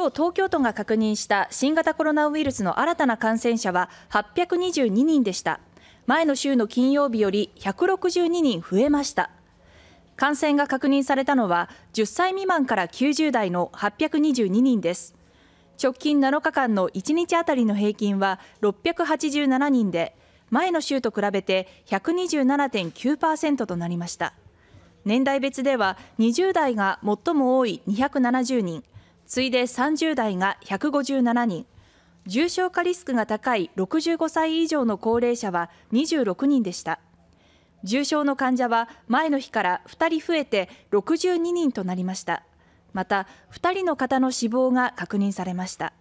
今日東京都が確認した新型コロナウイルスの新たな感染者は822人でした前の週の金曜日より162人増えました感染が確認されたのは10歳未満から90代の822人です直近7日間の1日あたりの平均は687人で前の週と比べて127.9%となりました年代別では20代が最も多い270人次いで30代が157人、重症化リスクが高い65歳以上の高齢者は26人でした。重症の患者は前の日から2人増えて62人となりました。また、2人の方の死亡が確認されました。